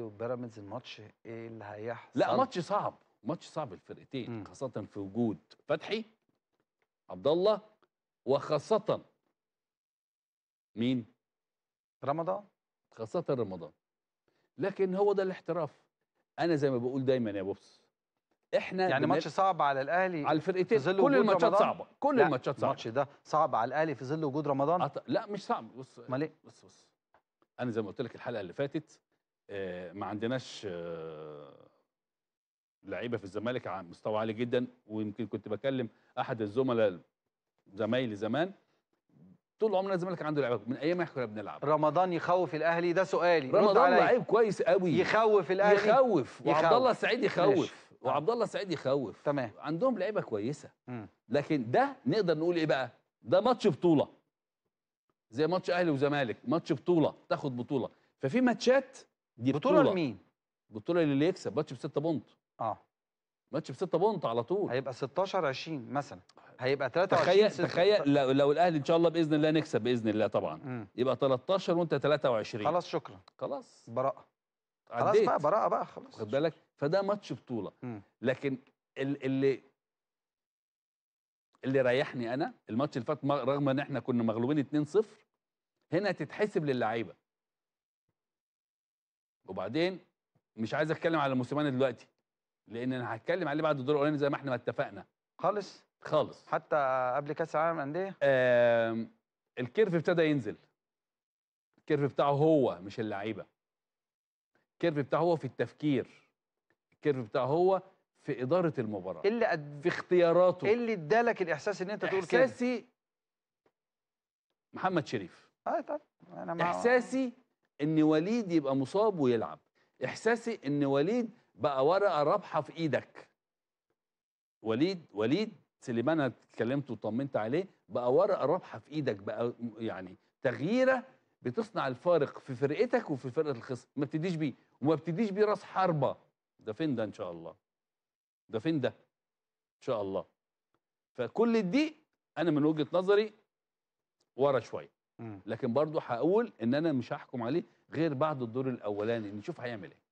وبيراميدز الماتش ايه اللي هيحصل لا ماتش صعب ماتش صعب الفرقتين مم. خاصه في وجود فتحي عبد الله وخاصه مين رمضان خاصه رمضان لكن هو ده الاحتراف انا زي ما بقول دايما يا بوبس احنا يعني ماتش صعب على الاهلي على الفرقتين كل الماتشات رمضان. صعبه كل الماتشات صعبه الماتش ده صعب على الاهلي في ظل وجود رمضان أط... لا مش صعب بص امال ايه بص بص انا زي ما قلت لك الحلقه اللي فاتت آه، ما عندناش آه، لعيبه في الزمالك على مستوى عالي جدا ويمكن كنت بكلم احد الزملاء زمايلي زمان طول عمرنا الزمالك عنده لعيبه من ايام احنا كنا بنلعب رمضان يخوف الاهلي ده سؤالي رمضان لعيب كويس قوي يخوف الاهلي يخوف وعبد الله السعيد يخوف وعبد الله السعيد يخوف تمام عندهم لعيبه كويسه لكن ده نقدر نقول ايه بقى ده ماتش بطوله زي ماتش اهلي وزمالك ماتش بطوله تاخد بطوله ففي ماتشات دي بطوله لمين؟ بطوله للي يكسب ماتش بستة بونت اه ماتش بستة بونت على طول هيبقى 16 20 مثلا هيبقى 23 تخيل تخيل لو, لو الاهلي ان شاء الله باذن الله نكسب باذن الله طبعا مم. يبقى 13 وانت 23 خلاص شكرا خلاص براءه خلاص بقى براءه بقى خلاص خد بالك فده ماتش بطوله مم. لكن اللي اللي ريحني انا الماتش اللي فات رغم ان احنا كنا مغلوبين 2-0 هنا تتحسب للعيبه وبعدين مش عايز اتكلم على موسيماني دلوقتي لان انا هتكلم عليه بعد الدور الاولاني زي ما احنا ما اتفقنا خالص خالص حتى قبل كاس العالم انديه الكيرف ابتدى ينزل الكيرف بتاعه هو مش اللعيبه الكيرف بتاعه هو في التفكير الكيرف بتاعه هو في اداره المباراه إيه اللي أد... في اختياراته إيه اللي ادالك الاحساس ان انت تقول كده احساسي محمد شريف اه طيب انا مع... احساسي ان وليد يبقى مصاب ويلعب احساسي ان وليد بقى ورقه رابحه في ايدك وليد وليد سليمان انا اتكلمت وطمنت عليه بقى ورقه رابحه في ايدك بقى يعني تغييره بتصنع الفارق في فرقتك وفي فرقه الخصم ما بتديش بيه وما بتديش بيه راس حربه ده فين ده ان شاء الله ده فين ده ان شاء الله فكل دي انا من وجهه نظري ورا شويه لكن برضه هقول ان انا مش هحكم عليه غير بعد الدور الاولاني نشوف هيعمل ايه